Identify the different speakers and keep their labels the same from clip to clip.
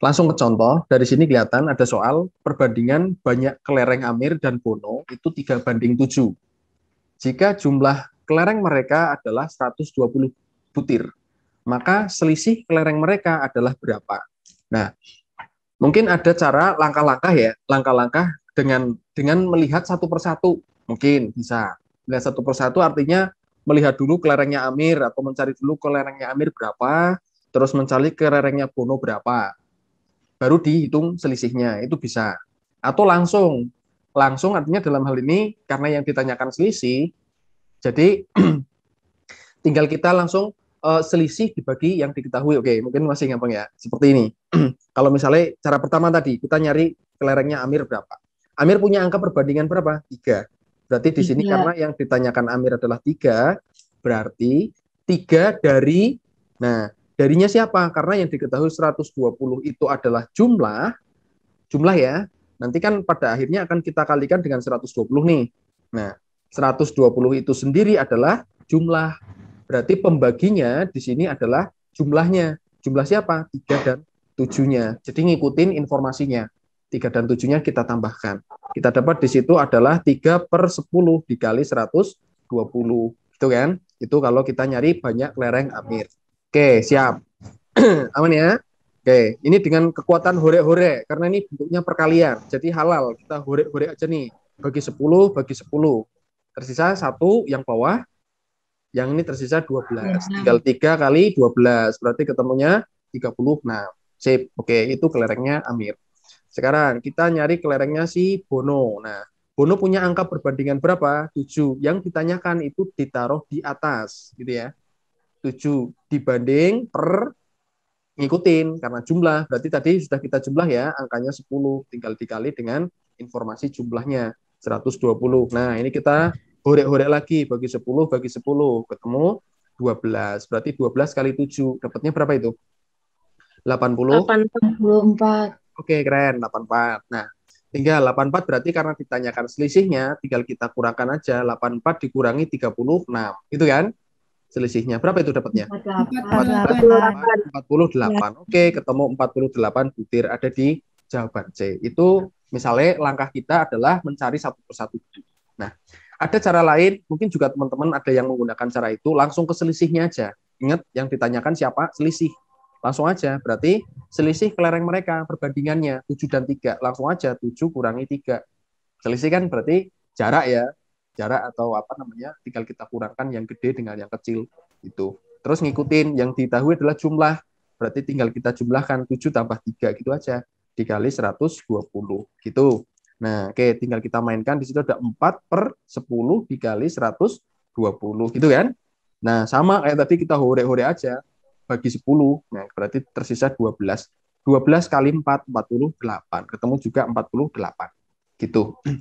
Speaker 1: Langsung ke contoh, dari sini kelihatan ada soal perbandingan banyak kelereng Amir dan Bono itu 3 banding 7. Jika jumlah kelereng mereka adalah 120 butir, maka selisih kelereng mereka adalah berapa? Nah, mungkin ada cara langkah-langkah ya, langkah-langkah dengan dengan melihat satu persatu mungkin bisa melihat satu persatu artinya melihat dulu kelerengnya Amir atau mencari dulu kelerengnya Amir berapa terus mencari kererengnya Bono berapa, baru dihitung selisihnya itu bisa atau langsung langsung artinya dalam hal ini karena yang ditanyakan selisih jadi tinggal kita langsung uh, selisih dibagi yang diketahui oke mungkin masih gampang ya seperti ini kalau misalnya cara pertama tadi kita nyari kelerengnya Amir berapa Amir punya angka perbandingan berapa tiga berarti di sini karena yang ditanyakan Amir adalah tiga berarti tiga dari nah Darinya siapa? Karena yang diketahui 120 itu adalah jumlah, jumlah ya, nanti kan pada akhirnya akan kita kalikan dengan 120 nih. Nah, 120 itu sendiri adalah jumlah. Berarti pembaginya di sini adalah jumlahnya. Jumlah siapa? 3 dan 7-nya. Jadi ngikutin informasinya. 3 dan 7-nya kita tambahkan. Kita dapat di situ adalah 3 per 10 dikali 120. itu kan? Itu kalau kita nyari banyak lereng Amir. Oke, siap. Aman ya? Oke, ini dengan kekuatan hore-hore karena ini bentuknya perkalian. Jadi halal, kita hore-hore aja nih. Bagi 10, bagi 10. Tersisa satu yang bawah, yang ini tersisa 12. Tinggal 3 kali 12, berarti ketemunya Nah, Sip. Oke, itu kelerengnya Amir. Sekarang kita nyari kelerengnya si Bono. Nah, Bono punya angka perbandingan berapa? 7. Yang ditanyakan itu ditaruh di atas, gitu ya. 7 dibanding per ngikutin karena jumlah. Berarti tadi sudah kita jumlah ya, angkanya 10 tinggal dikali dengan informasi jumlahnya 120. Nah, ini kita horek-horek lagi bagi 10 bagi 10 ketemu 12. Berarti 12 kali 7 dapatnya berapa itu? 80. 84. Oke, keren 84. Nah, tinggal 84 berarti karena ditanyakan selisihnya tinggal kita kurangkan aja 84 dikurangi 36. Gitu kan? selisihnya. Berapa itu dapatnya? 48. 48. 48. Oke, ketemu 48 butir ada di jawaban C. Itu misalnya langkah kita adalah mencari satu persatu. Nah, ada cara lain, mungkin juga teman-teman ada yang menggunakan cara itu, langsung ke selisihnya aja. Ingat, yang ditanyakan siapa? Selisih. Langsung aja, berarti selisih kelereng mereka, perbandingannya, 7 dan 3. Langsung aja, 7 kurangi 3. Selisih kan berarti jarak ya, jarak atau apa namanya tinggal kita kurangkan yang gede dengan yang kecil itu terus ngikutin yang ditahui adalah jumlah berarti tinggal kita jumlahkan 7 tambah tiga gitu aja dikali 120 gitu nah oke okay, tinggal kita mainkan di situ ada 4 per 10 dikali 120 gitu kan nah sama kayak tadi kita hore-hore aja bagi 10 nah berarti tersisa 12 12 kali 4 48 ketemu juga 48 gitu hmm.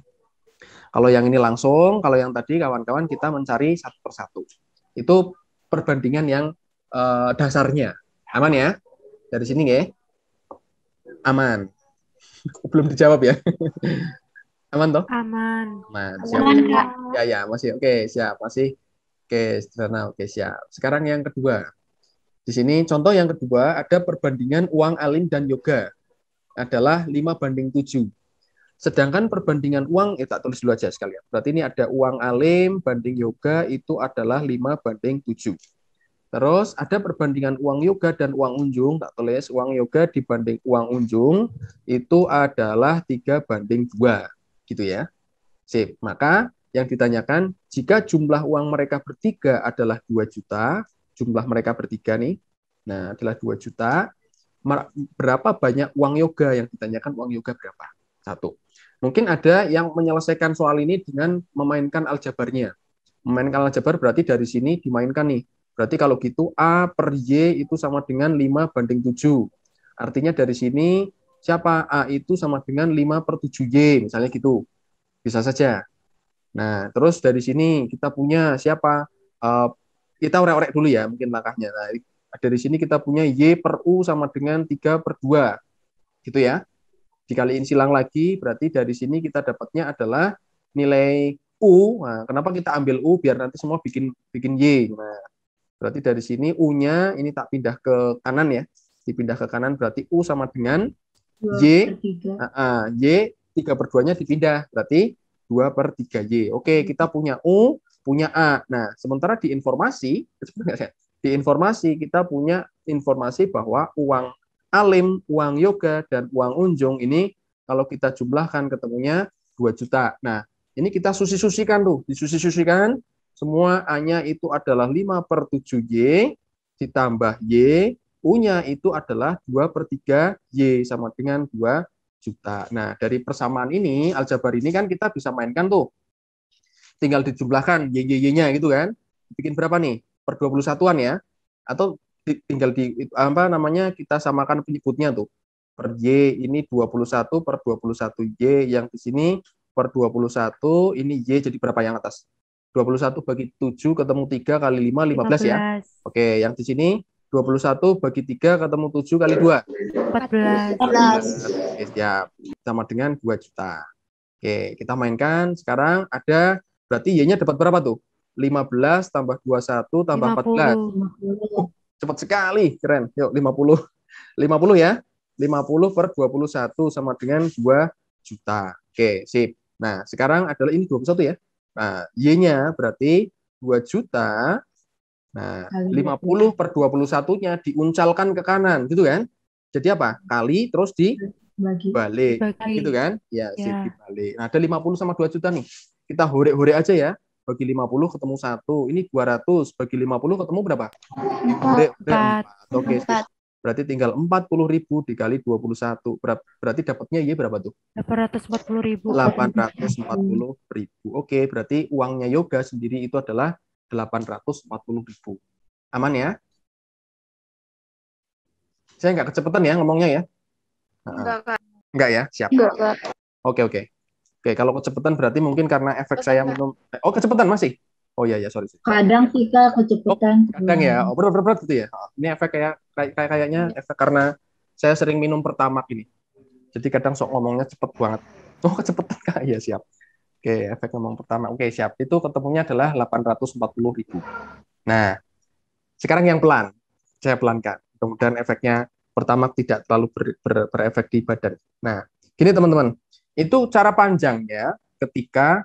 Speaker 1: Kalau yang ini langsung, kalau yang tadi kawan-kawan kita mencari satu persatu. Itu perbandingan yang uh, dasarnya. Aman ya? Dari sini ya? Aman. Belum dijawab ya? Aman toh? Aman. Aman. Siap. Aman, ya? ya, ya, masih. Oke, siap. Masih. Oke, sederhana. Oke, siap. Sekarang yang kedua. Di sini contoh yang kedua ada perbandingan uang alim dan yoga adalah 5 banding 7. Sedangkan perbandingan uang, eh, tak tulis dulu aja sekalian. Ya. Berarti ini ada uang alim banding yoga itu adalah 5 banding 7. Terus ada perbandingan uang yoga dan uang unjung, tak tulis uang yoga dibanding uang unjung itu adalah 3 banding 2. Gitu ya. Sip. Maka yang ditanyakan, jika jumlah uang mereka bertiga adalah 2 juta, jumlah mereka bertiga nih, nah adalah 2 juta, berapa banyak uang yoga yang ditanyakan uang yoga berapa? Satu. Mungkin ada yang menyelesaikan soal ini dengan memainkan aljabarnya. Memainkan aljabar berarti dari sini dimainkan nih. Berarti kalau gitu A per Y itu sama dengan 5 banding 7. Artinya dari sini siapa? A itu sama dengan 5 per 7Y, misalnya gitu. Bisa saja. Nah, terus dari sini kita punya siapa? Uh, kita orek-orek dulu ya mungkin langkahnya. Nah, dari sini kita punya Y per U sama dengan 3 per 2. Gitu ya dikaliin silang lagi, berarti dari sini kita dapatnya adalah nilai U. Nah, kenapa kita ambil U? Biar nanti semua bikin bikin Y. Nah, berarti dari sini U-nya ini tak pindah ke kanan ya. Dipindah ke kanan berarti U sama dengan 2 Y. Uh, uh, Y tiga per dipindah. Berarti 2 per 3 Y. Oke, kita punya U, punya A. Nah, sementara di informasi, di informasi kita punya informasi bahwa uang alim, uang yoga, dan uang unjung ini kalau kita jumlahkan ketemunya 2 juta. Nah, ini kita susi-susikan tuh, disusi-susikan, semua A-nya itu adalah 5 per 7Y, ditambah Y, U-nya itu adalah 2 per 3Y, sama dengan 2 juta. Nah, dari persamaan ini, aljabar ini kan kita bisa mainkan tuh. Tinggal dijumlahkan Y-Y-Y-nya gitu kan. Bikin berapa nih? Per 21-an ya. Atau tinggal di apa namanya kita samakan penyebutnya tuh per Y ini 21 per 21 Y yang di sini per 21 ini Y jadi berapa yang atas 21 bagi 7 ketemu 3 kali 5 15, 15. ya oke yang di sini 21 bagi 3 ketemu 7 kali 2 14 oke, siap sama dengan 2 juta oke kita mainkan sekarang ada berarti Y-nya dapat berapa tuh 15 tambah 21 tambah 50. 14 Cepat sekali, keren. Yuk 50. 50 ya. 50 per 21 sama dengan 2 juta. Oke, sip. Nah, sekarang adalah ini 21 ya. Nah, Y-nya berarti 2 juta. Nah, 50 per 21-nya diuncalkan ke kanan, gitu kan? Jadi apa? Kali terus di bagi. balik, bagi. gitu kan? Ya, ya. sip dibalik. Nah, ada 50 sama 2 juta nih. Kita hore-hore aja ya bagi 50 ketemu 1. Ini 200 bagi 50 ketemu berapa? 4. 4. Oke. Okay. Berarti tinggal 40.000 dikali 21. Berapa, berarti dapatnya ya berapa tuh? 840.000. 840.000. Oke, berarti uangnya yoga sendiri itu adalah 840.000. Aman ya? Saya nggak kecepatan ya ngomongnya ya? Enggak, Kak. Enggak ya? Siap. Enggak, Kak. Oke, okay, oke. Okay. Oke, kalau kecepatan berarti mungkin karena efek oh, saya minum. Eh, oh, kecepatan masih? Oh iya ya, sorry. sorry. Kadang sih kak kecepatan. Oh, kadang ya, oh, berat berat gitu ya. Oh, ini efek kayak kayak kayaknya iya. efek karena saya sering minum pertama ini. Jadi kadang sok ngomongnya cepet banget. Oh kecepatan kak, Iya siap. Oke, efek ngomong pertama. Oke siap. Itu ketemunya adalah 840 ribu. Nah, sekarang yang pelan, saya pelankan. Kemudian efeknya pertama tidak terlalu ber, ber, berefek di badan. Nah, gini teman-teman, itu cara panjangnya ketika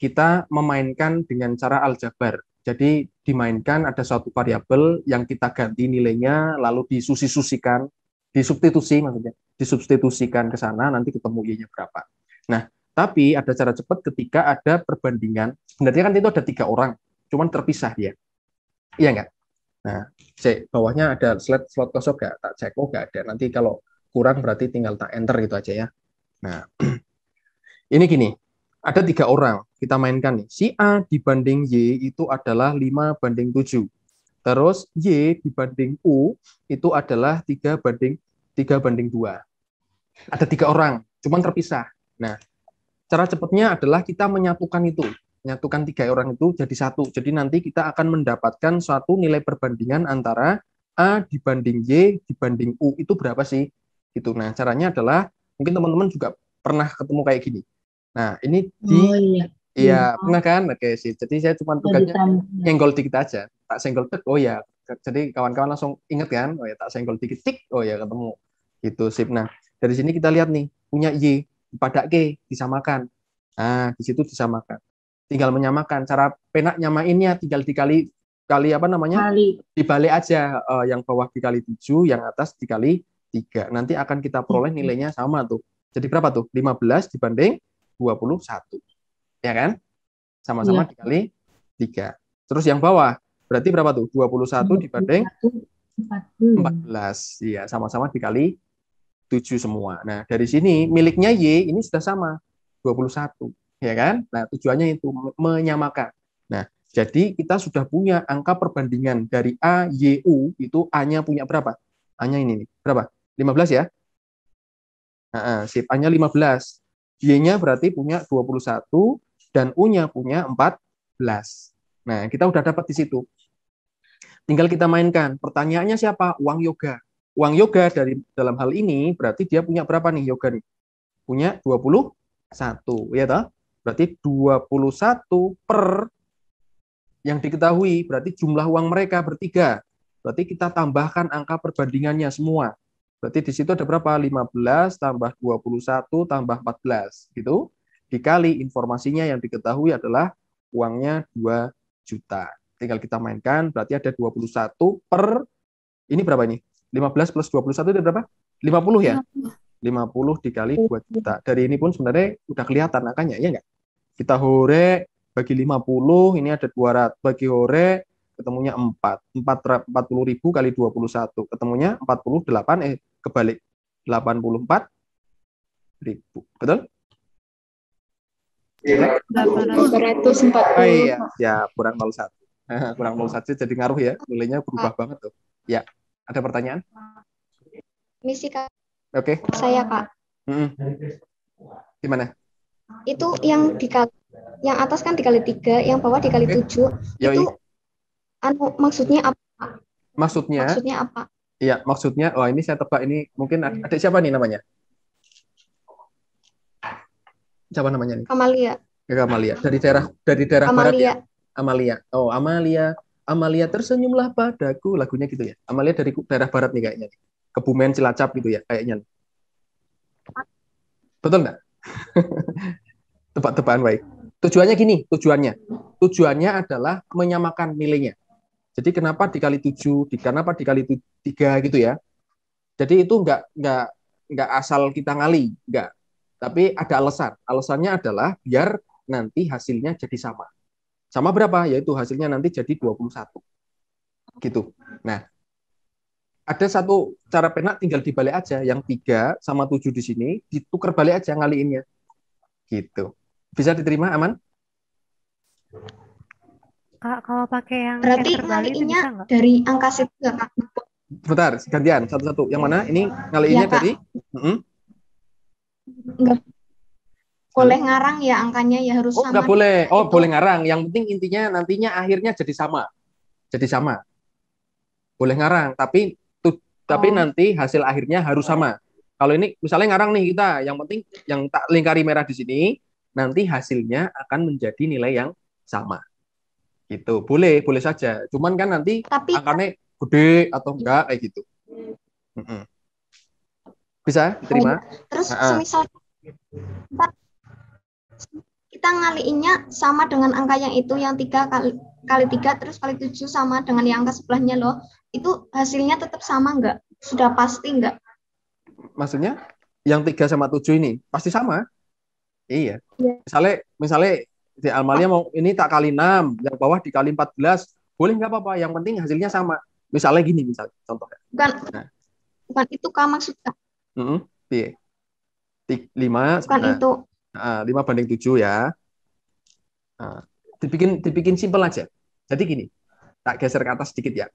Speaker 1: kita memainkan dengan cara aljabar. Jadi dimainkan ada suatu variabel yang kita ganti nilainya lalu disusi-susikan, disubstitusi maksudnya, disubstitusikan ke sana nanti ketemu y-nya berapa. Nah, tapi ada cara cepat ketika ada perbandingan. Sebenarnya kan itu ada tiga orang, cuman terpisah dia. Iya enggak? Nah, cek bawahnya ada slot slot kosong enggak? Tak cek oh enggak ada. Nanti kalau kurang berarti tinggal tak enter gitu aja ya. Nah, Ini gini, ada tiga orang kita mainkan nih. Si A dibanding Y itu adalah 5 banding 7. Terus Y dibanding U itu adalah 3 banding 3 banding 2. Ada tiga orang, cuman terpisah. Nah, cara cepatnya adalah kita menyatukan itu menyatukan tiga orang itu jadi satu. Jadi nanti kita akan mendapatkan suatu nilai perbandingan antara A dibanding Y dibanding U itu berapa sih? Gitu. Nah, caranya adalah mungkin teman-teman juga pernah ketemu kayak gini. Nah, ini di oh, iya. Iya, oh. pernah kan? Oke sih. Jadi saya cuma tugasnya senggol dikit aja. Tak senggol tek. Oh ya. Jadi kawan-kawan langsung inget kan? Oh ya, tak senggol dikit tik. Oh ya, ketemu. itu sip. Nah, dari sini kita lihat nih, punya Y pada G disamakan. Nah, di situ disamakan. Tinggal menyamakan. Cara penak nyamainnya tinggal dikali kali apa namanya? Kali. Dibalik aja uh, yang bawah dikali 7, yang atas dikali 3. Nanti akan kita peroleh hmm. nilainya sama tuh. Jadi berapa tuh? 15 dibanding 21. Ya kan? Sama-sama ya. dikali 3. Terus yang bawah, berarti berapa tuh? 21 dibanding 14. belas Iya, sama-sama dikali 7 semua. Nah, dari sini miliknya Y ini sudah sama, 21. Ya kan? Nah, tujuannya itu menyamakan. Nah, jadi kita sudah punya angka perbandingan dari A, Y, U, itu A-nya punya berapa? A-nya ini, berapa berapa? 15 ya? Nah, sip, A-nya 15. Y-nya berarti punya 21 dan U-nya punya 14. Nah, kita udah dapat di situ. Tinggal kita mainkan. Pertanyaannya siapa? Uang yoga. Uang yoga dari dalam hal ini berarti dia punya berapa nih yoga nih? Punya 21, ya toh? Berarti 21 per yang diketahui berarti jumlah uang mereka bertiga. Berarti kita tambahkan angka perbandingannya semua. Berarti di situ ada berapa? 15 tambah 21 tambah 14 gitu. Dikali informasinya yang diketahui adalah uangnya 2 juta. Tinggal kita mainkan, berarti ada 21 per ini berapa ini? 15 plus 21 itu berapa? 50 ya? 50 dikali 2 juta. Dari ini pun sebenarnya udah kelihatan angkanya, ya enggak? Kita hore bagi 50, ini ada 200. Bagi hore ketemunya 4. 40 ribu kali 21, ketemunya 48, eh kebalik 84 ribu betul Ya, Oh iya, ya kurang 01. kurang 01 jadi ngaruh ya, nilainya berubah ah. banget tuh. Ya, ada pertanyaan? Misi Kak. Oke. Okay. Saya Kak. Mm -hmm. Gimana? Itu yang dikali yang atas kan dikali tiga, yang bawah dikali tujuh. okay. Itu anu maksudnya apa? Maksudnya? Maksudnya apa? Iya, maksudnya, oh ini saya tebak ini mungkin ada hmm. adik siapa nih namanya? Siapa namanya nih? Amalia. Ya, Amalia. Dari daerah dari daerah Amalia. barat ya. Amalia. Oh, Amalia. Amalia tersenyumlah padaku lagunya gitu ya. Amalia dari daerah barat nih kayaknya. Kebumen Cilacap gitu ya kayaknya. Betul nggak? Tebak-tebakan baik. Tujuannya gini, tujuannya. Tujuannya adalah menyamakan nilainya. Jadi kenapa dikali tujuh? di, kenapa dikali tiga? gitu ya. Jadi itu nggak enggak enggak asal kita ngali, nggak. Tapi ada alasan. Alasannya adalah biar nanti hasilnya jadi sama. Sama berapa? Yaitu hasilnya nanti jadi 21. Gitu. Nah, ada satu cara penak tinggal dibalik aja yang tiga sama tujuh di sini ditukar balik aja ngaliinnya gitu bisa diterima aman Kak, kalau pakai yang Berarti ngaliinnya dari angka situ nggak ya, Kak? Bentar, gantian satu-satu. Yang mana? Ini ngalinya ya, dari? Mm -hmm. Enggak
Speaker 2: boleh ngarang
Speaker 1: ya angkanya ya harus oh, sama. Enggak boleh. Oh, boleh ngarang. Yang penting intinya nantinya akhirnya jadi sama. Jadi sama. Boleh ngarang, tapi tu, oh. tapi nanti hasil akhirnya harus sama. Kalau ini misalnya ngarang nih kita, yang penting yang tak lingkari merah di sini, nanti hasilnya akan menjadi nilai yang sama gitu boleh, boleh saja. Cuman kan nanti Tapi... angkanya gede atau enggak kayak gitu. Bisa terima. Terus uh semisal kita, kita ngaliinnya sama dengan angka yang itu yang tiga kali kali tiga terus kali tujuh sama dengan yang angka sebelahnya loh. Itu hasilnya tetap sama enggak? Sudah pasti enggak? Maksudnya yang tiga sama tujuh ini pasti sama? Iya. iya. Misalnya misalnya Si amalnya mau ini tak kali 6, yang bawah dikali 14. Boleh nggak apa-apa, yang penting hasilnya sama. Misalnya gini misalnya contohnya. Bukan. Nah. Bukan itu Kak maksudnya. Mm -hmm. Piye? 5 Bukan itu. Nah, 5 banding 7 ya. Nah, dibikin dibikin simpel aja. Jadi gini, tak geser ke atas sedikit ya.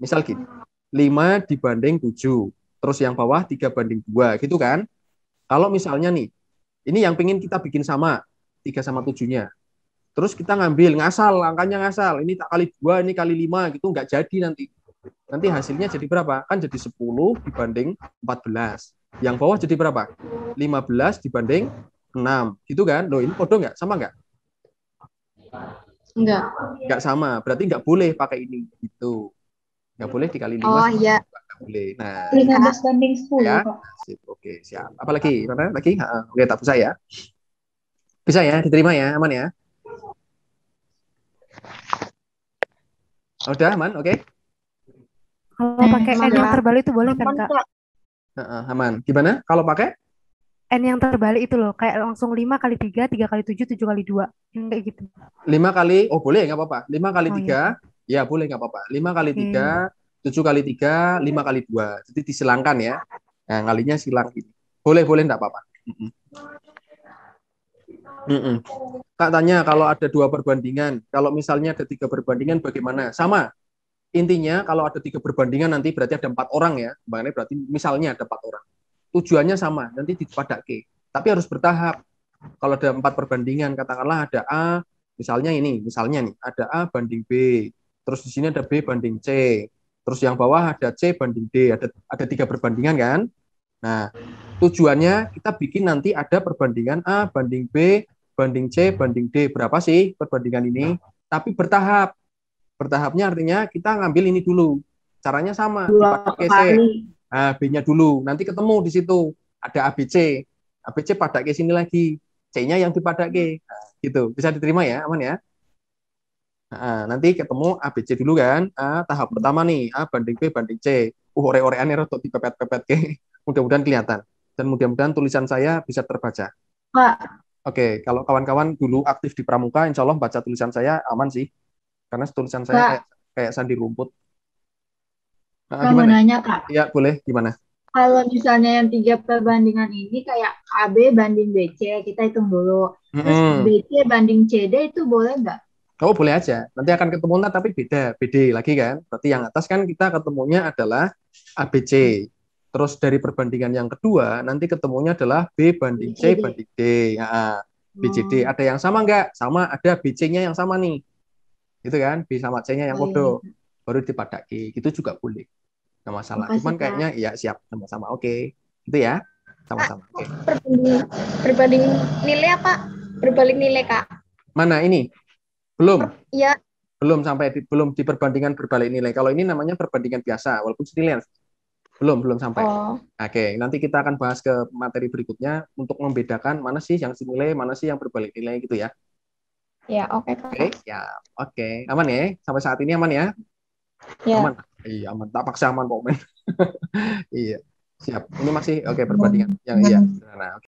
Speaker 1: Misal gini, 5 dibanding 7, terus yang bawah 3 banding 2 gitu kan. Kalau misalnya nih, ini yang pengen kita bikin sama, 3 sama 7-nya. Terus kita ngambil ngasal, angkanya ngasal. Ini tak kali 2, ini kali 5 gitu nggak jadi nanti. Nanti hasilnya jadi berapa? Kan jadi 10 dibanding 14. Yang bawah jadi berapa? 15 dibanding 6. Gitu kan? Loh, ini kode nggak? Sama nggak? Enggak. Enggak sama. Berarti enggak boleh pakai ini. Gitu. Enggak boleh dikali 5. Oh, iya. Enggak boleh. Nah, 15 banding 10. Ya. Sip. Oke, siap. Apalagi? Mana lagi? oke, tak usah ya. Bisa ya, diterima ya, aman ya. Udah aman, oke? Okay? Kalau hmm, pakai N yang terbalik itu boleh kan, Kak? Uh, aman. Gimana? Kalau pakai? N yang terbalik itu loh, kayak langsung 5 kali 3, 3 kali 7, 7 kali 2. Yang kayak gitu. 5 kali, oh boleh, nggak apa-apa. 5 kali oh, 3, iya. ya boleh, nggak apa-apa. 5 kali okay. 3, 7 kali 3, 5 kali 2. Jadi disilangkan ya. Nah, kalinya silang. Boleh, boleh, nggak apa-apa. Mm -mm. Mm -mm. Kak tanya kalau ada dua perbandingan, kalau misalnya ada tiga perbandingan bagaimana? Sama. Intinya kalau ada tiga perbandingan nanti berarti ada empat orang ya, Bangannya berarti misalnya ada empat orang. Tujuannya sama, nanti pada K. Tapi harus bertahap. Kalau ada empat perbandingan, katakanlah ada A, misalnya ini, misalnya nih, ada A banding B, terus di sini ada B banding C, terus yang bawah ada C banding D, ada ada tiga perbandingan kan? Nah, tujuannya kita bikin nanti ada perbandingan A banding B banding C banding D berapa sih perbandingan ini tapi bertahap bertahapnya artinya kita ngambil ini dulu caranya sama pakai C nah, B-nya dulu nanti ketemu di situ ada ABC ABC ke sini lagi C-nya yang dipadake ke nah, gitu bisa diterima ya aman ya Nah, nanti ketemu ABC dulu kan. A, tahap pertama nih, A banding B banding C. Uh, ore ore aneh rotok dipepet-pepet. Mudah-mudahan kelihatan. Dan mudah-mudahan tulisan saya bisa terbaca. Pak, Oke, okay, kalau kawan-kawan dulu aktif di Pramuka, insya Allah baca tulisan saya aman sih, karena tulisan saya kayak, kayak sandi rumput. Nah, mau nanya kak? Iya boleh, gimana? Kalau misalnya yang tiga perbandingan ini kayak AB banding BC, kita hitung dulu. Terus -hmm. BC banding CD itu boleh nggak? Kamu oh, boleh aja. Nanti akan ketemu tapi beda, BD lagi kan. Berarti yang atas kan kita ketemunya adalah ABC. Terus dari perbandingan yang kedua, nanti ketemunya adalah B banding C banding D. Ya,
Speaker 2: BCD. Hmm. Ada
Speaker 1: yang sama nggak? Sama, ada BC-nya yang sama nih. Gitu kan? B sama C-nya yang kodo. Oh, iya. Baru dipadaki. Itu juga boleh. Nggak masalah. Makasih, Cuman kayaknya ya siap sama-sama. Oke. Gitu ya. Sama-sama. Oke. okay. berbanding nilai apa? Berbalik nilai, Kak. Mana ini? Belum. Iya. Belum sampai di, belum di perbandingan berbalik nilai. Kalau ini namanya perbandingan biasa, walaupun senilai belum, belum sampai. Oh. Oke, nanti kita akan bahas ke materi berikutnya untuk membedakan mana sih yang senilai, mana sih yang berbalik nilai gitu ya. Ya, oke. Okay, oke, okay, ya. Oke, okay. aman ya? Sampai saat ini aman ya? Ya. Aman. Iya, aman. Tak paksa aman, Pak Iya. Siap. Ini masih oke okay, perbandingan hmm. yang iya. Hmm. Nah, oke.